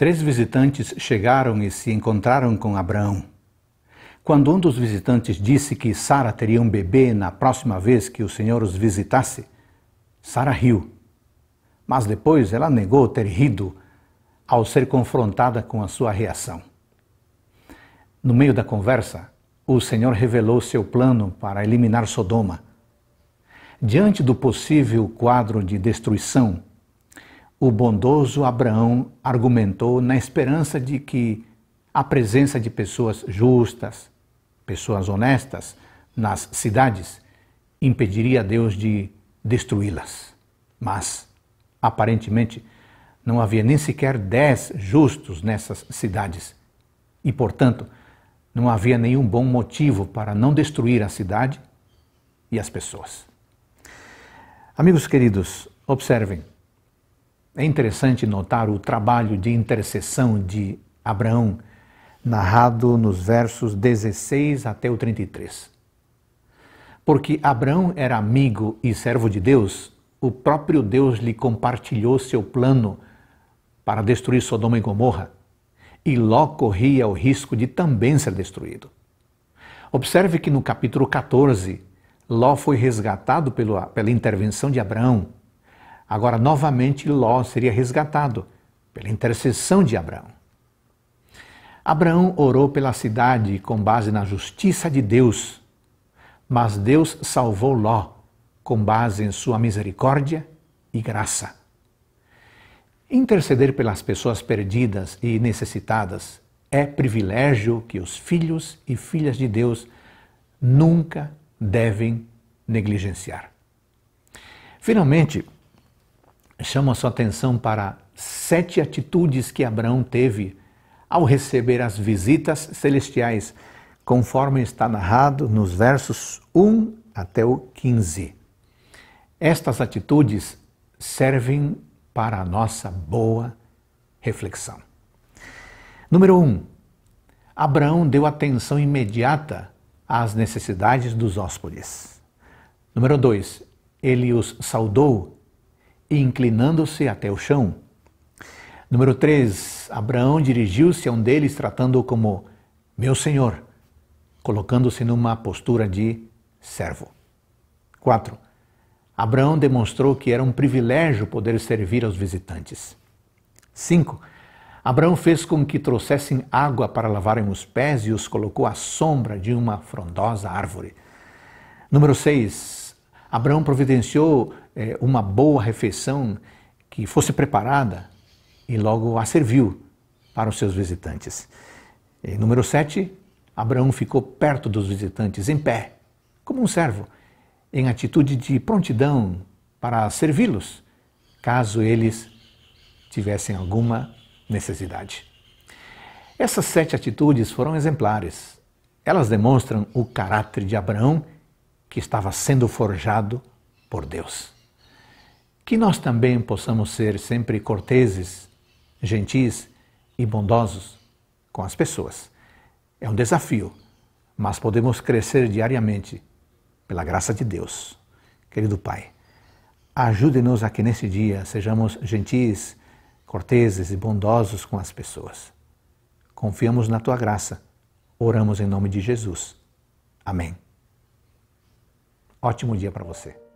Três visitantes chegaram e se encontraram com Abraão. Quando um dos visitantes disse que Sara teria um bebê na próxima vez que o Senhor os visitasse, Sara riu. Mas depois ela negou ter rido ao ser confrontada com a sua reação. No meio da conversa, o Senhor revelou seu plano para eliminar Sodoma. Diante do possível quadro de destruição, o bondoso Abraão argumentou na esperança de que a presença de pessoas justas, pessoas honestas nas cidades impediria Deus de destruí-las. Mas, aparentemente, não havia nem sequer dez justos nessas cidades. E, portanto, não havia nenhum bom motivo para não destruir a cidade e as pessoas. Amigos queridos, observem, é interessante notar o trabalho de intercessão de Abraão, narrado nos versos 16 até o 33. Porque Abraão era amigo e servo de Deus, o próprio Deus lhe compartilhou seu plano para destruir Sodoma e Gomorra, e Ló corria o risco de também ser destruído. Observe que no capítulo 14, Ló foi resgatado pela, intervenção de Abraão Agora, novamente, Ló seria resgatado pela intercessão de Abraão. Abraão orou pela cidade com base na justiça de Deus, mas Deus salvou Ló com base em sua misericórdia e graça. Interceder pelas pessoas perdidas e necessitadas é privilégio que os filhos e filhas de Deus nunca devem negligenciar. Finalmente, chamo a sua atenção para sete atitudes que Abraão teve ao receber as visitas celestiais, conforme está narrado nos versos 1 até o 15. Estas atitudes servem para a nossa boa reflexão. Número 1. Um, Abraão deu atenção imediata às necessidades dos hóspedes. Número 2. Ele os saudou inclinando-se até o chão. Número 3. Abraão dirigiu-se a um deles, tratando-o como meu senhor, colocando-se numa postura de servo. 4. Abraão demonstrou que era um privilégio poder servir aos visitantes. 5. Abraão fez com que trouxessem água para lavarem os pés e os colocou à sombra de uma frondosa árvore. Número 6. Abraão providenciou é, uma boa refeição que fosse preparada e logo a serviu para os seus visitantes. E, número 7, Abraão ficou perto dos visitantes, em pé, como um servo, em atitude de prontidão para servi-los, caso eles tivessem alguma necessidade. Essas sete atitudes foram exemplares. Elas demonstram o caráter de Abraão que estava sendo forjado por Deus. Que nós também possamos ser sempre corteses, gentis e bondosos com as pessoas. É um desafio, mas podemos crescer diariamente pela graça de Deus. Querido Pai, ajude-nos a que nesse dia sejamos gentis, corteses e bondosos com as pessoas. Confiamos na tua graça. Oramos em nome de Jesus. Amém. Ótimo dia para você.